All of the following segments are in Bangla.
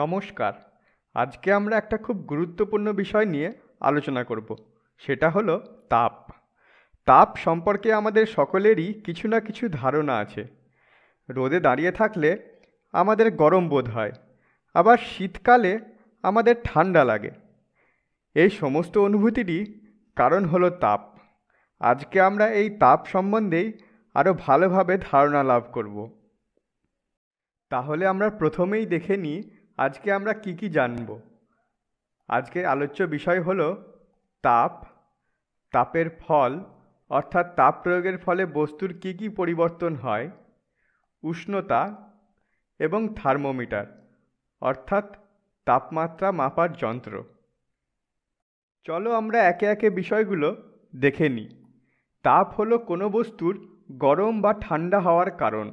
নমস্কার আজকে আমরা একটা খুব গুরুত্বপূর্ণ বিষয় নিয়ে আলোচনা করব সেটা হলো তাপ তাপ সম্পর্কে আমাদের সকলেরই কিছু না কিছু ধারণা আছে রোদে দাঁড়িয়ে থাকলে আমাদের গরম বোধ হয় আবার শীতকালে আমাদের ঠান্ডা লাগে এই সমস্ত অনুভূতিরই কারণ হলো তাপ আজকে আমরা এই তাপ সম্বন্ধেই আরও ভালোভাবে ধারণা লাভ করব তাহলে আমরা প্রথমেই দেখে নিই আজকে আমরা কি কি জানব আজকে আলোচ্য বিষয় হল তাপ তাপের ফল অর্থাৎ তাপ প্রয়োগের ফলে বস্তুর কি কি পরিবর্তন হয় উষ্ণতা এবং থার্মোমিটার অর্থাৎ তাপমাত্রা মাপার যন্ত্র চলো আমরা একে একে বিষয়গুলো দেখে নিই তাপ হলো কোনো বস্তুর গরম বা ঠান্ডা হওয়ার কারণ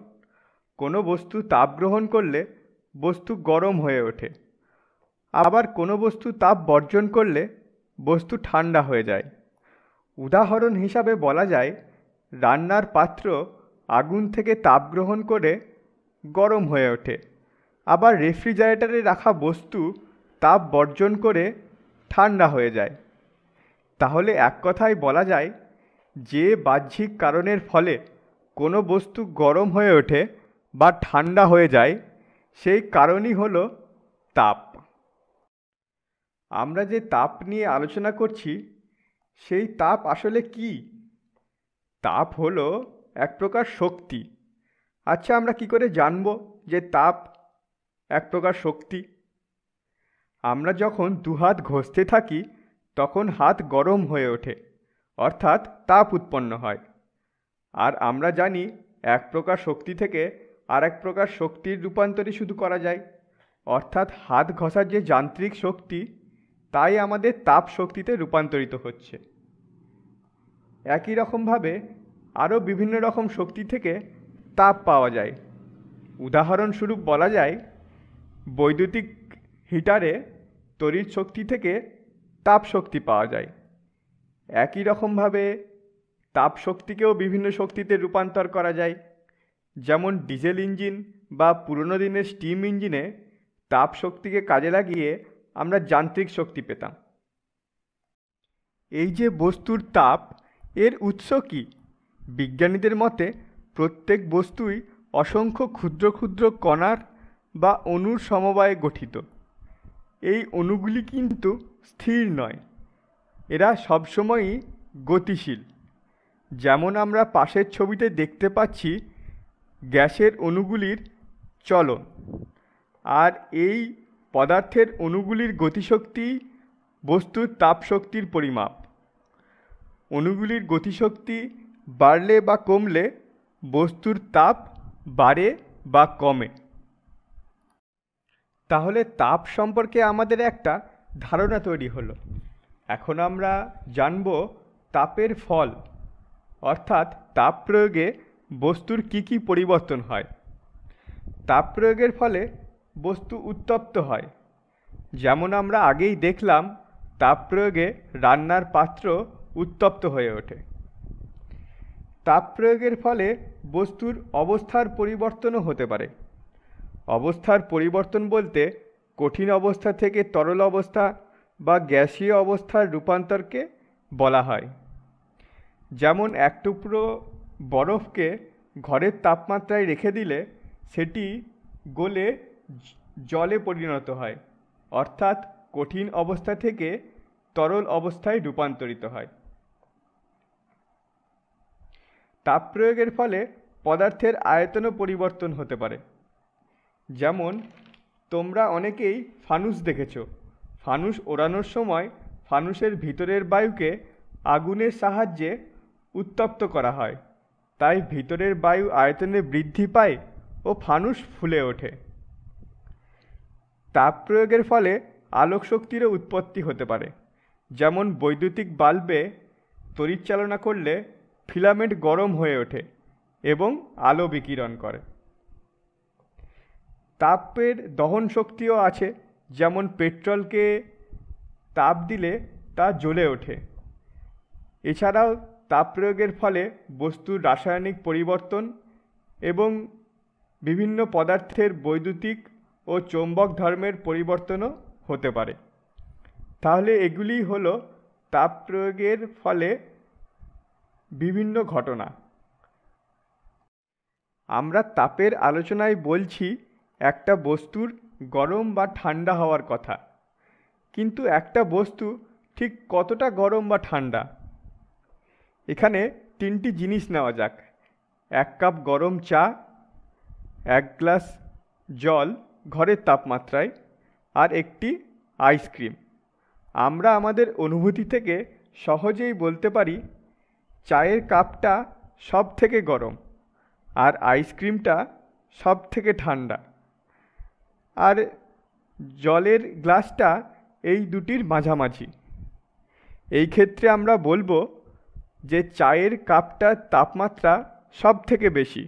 কোনো বস্তু তাপ গ্রহণ করলে বস্তু গরম হয়ে ওঠে আবার কোনো বস্তু তাপ বর্জন করলে বস্তু ঠান্ডা হয়ে যায় উদাহরণ হিসাবে বলা যায় রান্নার পাত্র আগুন থেকে তাপ গ্রহণ করে গরম হয়ে ওঠে আবার রেফ্রিজারেটারে রাখা বস্তু তাপ বর্জন করে ঠান্ডা হয়ে যায় তাহলে এক কথায় বলা যায় যে বাহ্যিক কারণের ফলে কোনো বস্তু গরম হয়ে ওঠে বা ঠান্ডা হয়ে যায় সেই কারণই হল তাপ আমরা যে তাপ নিয়ে আলোচনা করছি সেই তাপ আসলে কি তাপ হলো এক প্রকার শক্তি আচ্ছা আমরা কি করে জানব যে তাপ এক প্রকার শক্তি আমরা যখন দুহাত ঘষতে থাকি তখন হাত গরম হয়ে ওঠে অর্থাৎ তাপ উৎপন্ন হয় আর আমরা জানি এক প্রকার শক্তি থেকে আর এক প্রকার শক্তির রূপান্তরই শুধু করা যায় অর্থাৎ হাত ঘষার যে যান্ত্রিক শক্তি তাই আমাদের তাপ শক্তিতে রূপান্তরিত হচ্ছে একই রকমভাবে আরও বিভিন্ন রকম শক্তি থেকে তাপ পাওয়া যায় উদাহরণস্বরূপ বলা যায় বৈদ্যুতিক হিটারে তরির শক্তি থেকে তাপ শক্তি পাওয়া যায় একই রকমভাবে তাপ শক্তিকেও বিভিন্ন শক্তিতে রূপান্তর করা যায় যেমন ডিজেল ইঞ্জিন বা পুরনো দিনের স্টিম ইঞ্জিনে তাপ শক্তিকে কাজে লাগিয়ে আমরা যান্ত্রিক শক্তি পেতাম এই যে বস্তুর তাপ এর উৎস কি বিজ্ঞানীদের মতে প্রত্যেক বস্তুই অসংখ্য ক্ষুদ্র ক্ষুদ্র কণার বা অণুর সমবায়ে গঠিত এই অণুগুলি কিন্তু স্থির নয় এরা সবসময়ই গতিশীল যেমন আমরা পাশের ছবিতে দেখতে পাচ্ছি গ্যাসের অণুগুলির চলন আর এই পদার্থের অণুগুলির গতিশক্তি বস্তুর তাপশক্তির পরিমাপ অণুগুলির গতিশক্তি বাড়লে বা কমলে বস্তুর তাপ বাড়ে বা কমে তাহলে তাপ সম্পর্কে আমাদের একটা ধারণা তৈরি হলো এখন আমরা জানব তাপের ফল অর্থাৎ তাপ প্রয়োগে বস্তুর কি কি পরিবর্তন হয় তাপ প্রয়োগের ফলে বস্তু উত্তপ্ত হয় যেমন আমরা আগেই দেখলাম তাপ প্রয়োগে রান্নার পাত্র উত্তপ্ত হয়ে ওঠে তাপ প্রয়োগের ফলে বস্তুর অবস্থার পরিবর্তনও হতে পারে অবস্থার পরিবর্তন বলতে কঠিন অবস্থা থেকে তরল অবস্থা বা গ্যাসীয় অবস্থার রূপান্তরকে বলা হয় যেমন এক টুকরো বরফকে ঘরের তাপমাত্রায় রেখে দিলে সেটি গলে জলে পরিণত হয় অর্থাৎ কঠিন অবস্থা থেকে তরল অবস্থায় রূপান্তরিত হয় তাপ প্রয়োগের ফলে পদার্থের আয়তনও পরিবর্তন হতে পারে যেমন তোমরা অনেকেই ফানুস দেখেছ ফানুস ওড়ানোর সময় ফানুসের ভিতরের বায়ুকে আগুনের সাহায্যে উত্তপ্ত করা হয় তাই ভিতরের বায়ু আয়তনে বৃদ্ধি পায় ও ফানুস ফুলে ওঠে তাপ প্রয়োগের ফলে আলোক শক্তিরও উৎপত্তি হতে পারে যেমন বৈদ্যুতিক বাল্বে তড়িৎচালনা করলে ফিলামেন্ট গরম হয়ে ওঠে এবং আলো বিকিরণ করে তাপের দহন শক্তিও আছে যেমন পেট্রোলকে তাপ দিলে তা জ্বলে ওঠে এছাড়াও তাপ প্রয়োগের ফলে বস্তুর রাসায়নিক পরিবর্তন এবং বিভিন্ন পদার্থের বৈদ্যুতিক ও চৌম্বক ধর্মের পরিবর্তনও হতে পারে তাহলে এগুলি হল তাপ প্রয়োগের ফলে বিভিন্ন ঘটনা আমরা তাপের আলোচনায় বলছি একটা বস্তুর গরম বা ঠান্ডা হওয়ার কথা কিন্তু একটা বস্তু ঠিক কতটা গরম বা ঠান্ডা এখানে তিনটি জিনিস নেওয়া যাক এক কাপ গরম চা এক গ্লাস জল ঘরের তাপমাত্রায় আর একটি আইসক্রিম আমরা আমাদের অনুভূতি থেকে সহজেই বলতে পারি চায়ের কাপটা সব থেকে গরম আর আইসক্রিমটা সব থেকে ঠান্ডা আর জলের গ্লাসটা এই দুটির মাঝামাঝি এই ক্ষেত্রে আমরা বলবো যে চায়ের কাপটার তাপমাত্রা সব থেকে বেশি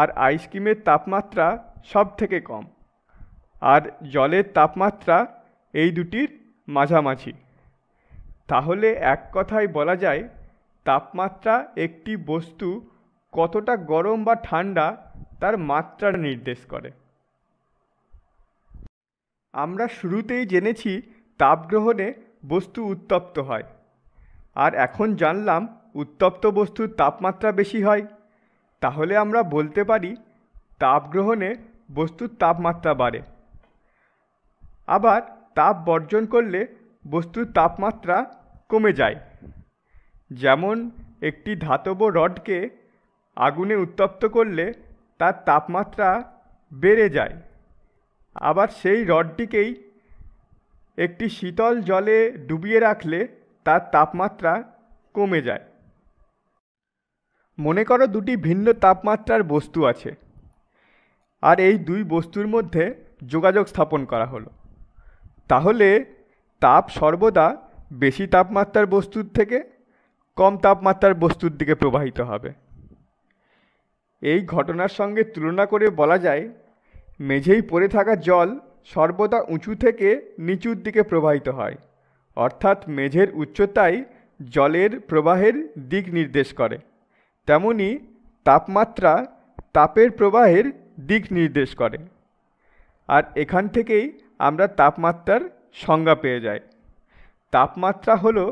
আর আইসক্রিমের তাপমাত্রা সব থেকে কম আর জলের তাপমাত্রা এই দুটির মাঝামাঝি তাহলে এক কথায় বলা যায় তাপমাত্রা একটি বস্তু কতটা গরম বা ঠান্ডা তার মাত্রা নির্দেশ করে আমরা শুরুতেই জেনেছি তাপগ্রহণে বস্তু উত্তপ্ত হয় আর এখন জানলাম উত্তপ্ত বস্তুর তাপমাত্রা বেশি হয় তাহলে আমরা বলতে পারি তাপগ্রহণে বস্তুর তাপমাত্রা বাড়ে আবার তাপ বর্জন করলে বস্তুর তাপমাত্রা কমে যায় যেমন একটি ধাতব রডকে আগুনে উত্তপ্ত করলে তার তাপমাত্রা বেড়ে যায় আবার সেই রডটিকেই একটি শীতল জলে ডুবিয়ে রাখলে তার তাপমাত্রা কমে যায় মনে করো দুটি ভিন্ন তাপমাত্রার বস্তু আছে আর এই দুই বস্তুর মধ্যে যোগাযোগ স্থাপন করা হলো তাহলে তাপ সর্বদা বেশি তাপমাত্রার বস্তুর থেকে কম তাপমাত্রার বস্তুর দিকে প্রবাহিত হবে এই ঘটনার সঙ্গে তুলনা করে বলা যায় মেঝেই পড়ে থাকা জল সর্বদা উঁচু থেকে নিচুর দিকে প্রবাহিত হয় অর্থাৎ মেঝের উচ্চতাই জলের প্রবাহের দিক নির্দেশ করে তেমনি তাপমাত্রা তাপের প্রবাহের দিক নির্দেশ করে আর এখান থেকেই আমরা তাপমাত্রার সংজ্ঞা পেয়ে যাই তাপমাত্রা হলো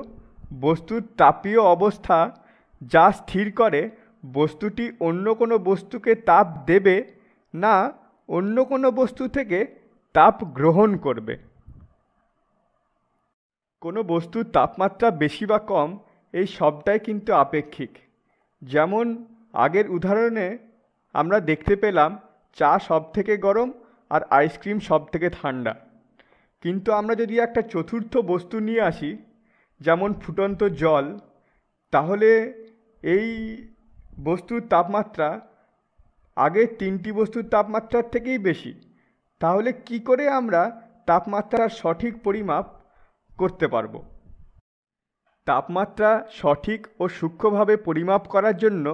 বস্তুর তাপীয় অবস্থা যা স্থির করে বস্তুটি অন্য কোনো বস্তুকে তাপ দেবে না অন্য কোনো বস্তু থেকে তাপ গ্রহণ করবে কোনো বস্তুর তাপমাত্রা বেশি বা কম এই সবটাই কিন্তু আপেক্ষিক যেমন আগের উদাহরণে আমরা দেখতে পেলাম চা সব থেকে গরম আর আইসক্রিম সব থেকে ঠান্ডা কিন্তু আমরা যদি একটা চতুর্থ বস্তু নিয়ে আসি যেমন ফুটন্ত জল তাহলে এই বস্তুর তাপমাত্রা আগের তিনটি বস্তুর তাপমাত্রার থেকেই বেশি তাহলে কি করে আমরা তাপমাত্রার সঠিক পরিমাপ করতে পারব তাপমাত্রা সঠিক ও সূক্ষ্মভাবে পরিমাপ করার জন্য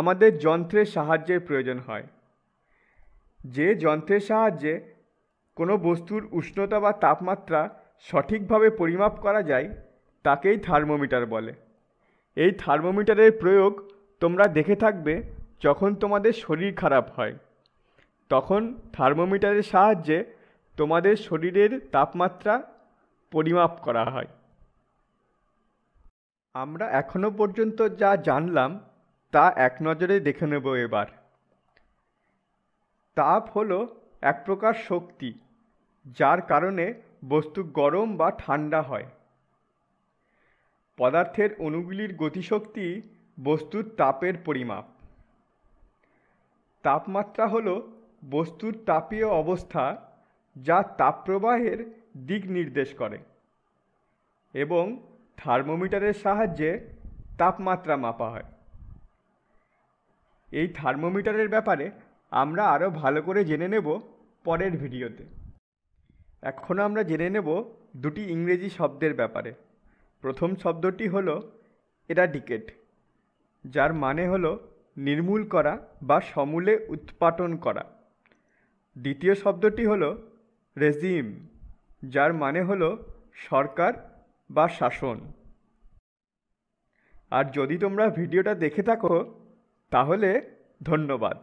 আমাদের যন্ত্রের সাহায্যের প্রয়োজন হয় যে যন্ত্রের সাহায্যে কোনো বস্তুর উষ্ণতা বা তাপমাত্রা সঠিকভাবে পরিমাপ করা যায় তাকেই থার্মোমিটার বলে এই থার্মোমিটারের প্রয়োগ তোমরা দেখে থাকবে যখন তোমাদের শরীর খারাপ হয় তখন থার্মোমিটারের সাহায্যে তোমাদের শরীরের তাপমাত্রা পরিমাপ করা হয় আমরা এখনো পর্যন্ত যা জানলাম তা এক নজরে দেখে নেব এবার তাপ হলো এক প্রকার শক্তি যার কারণে বস্তু গরম বা ঠান্ডা হয় পদার্থের অণুগুলির গতিশক্তি বস্তুর তাপের পরিমাপ তাপমাত্রা হল বস্তুর তাপীয় অবস্থা যা তাপপ্রবাহের দিক নির্দেশ করে এবং থার্মোমিটারের সাহায্যে তাপমাত্রা মাপা হয় এই থার্মোমিটারের ব্যাপারে আমরা আরও ভালো করে জেনে নেব পরের ভিডিওতে এখন আমরা জেনে নেব দুটি ইংরেজি শব্দের ব্যাপারে প্রথম শব্দটি হলো এরাডিকেট যার মানে হল নির্মূল করা বা সমূলে উৎপাটন করা দ্বিতীয় শব্দটি হলো রেজিম যার মানে হল সরকার বা শাসন আর যদি তোমরা ভিডিওটা দেখে থাকো তাহলে ধন্যবাদ